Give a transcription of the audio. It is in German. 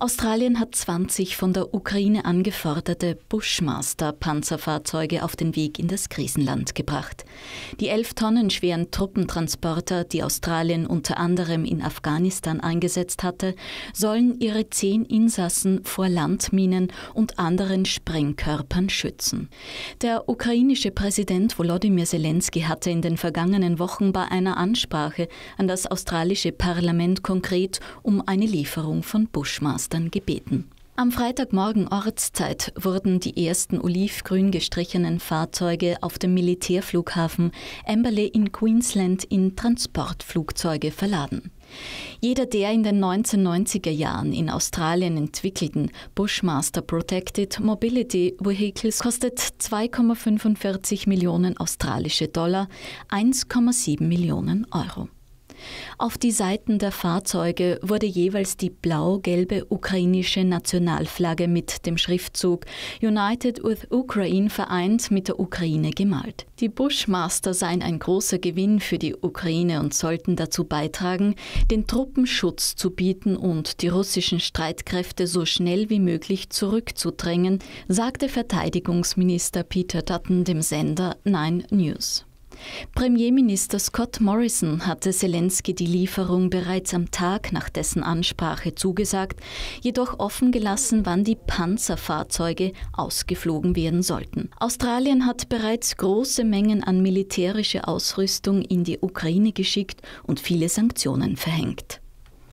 Australien hat 20 von der Ukraine angeforderte Bushmaster-Panzerfahrzeuge auf den Weg in das Krisenland gebracht. Die elf Tonnen schweren Truppentransporter, die Australien unter anderem in Afghanistan eingesetzt hatte, sollen ihre zehn Insassen vor Landminen und anderen Sprengkörpern schützen. Der ukrainische Präsident Volodymyr Zelensky hatte in den vergangenen Wochen bei einer Ansprache an das australische Parlament konkret um eine Lieferung von Bushmaster Schwestern gebeten. Am Freitagmorgen Ortszeit wurden die ersten olivgrün gestrichenen Fahrzeuge auf dem Militärflughafen Amberley in Queensland in Transportflugzeuge verladen. Jeder der in den 1990er Jahren in Australien entwickelten Bushmaster Protected Mobility Vehicles kostet 2,45 Millionen australische Dollar, 1,7 Millionen Euro. Auf die Seiten der Fahrzeuge wurde jeweils die blau-gelbe ukrainische Nationalflagge mit dem Schriftzug United with Ukraine vereint mit der Ukraine gemalt. Die Bushmaster seien ein großer Gewinn für die Ukraine und sollten dazu beitragen, den Truppen Schutz zu bieten und die russischen Streitkräfte so schnell wie möglich zurückzudrängen, sagte Verteidigungsminister Peter Dutton dem Sender Nine News. Premierminister Scott Morrison hatte Zelensky die Lieferung bereits am Tag nach dessen Ansprache zugesagt, jedoch offen gelassen, wann die Panzerfahrzeuge ausgeflogen werden sollten. Australien hat bereits große Mengen an militärischer Ausrüstung in die Ukraine geschickt und viele Sanktionen verhängt.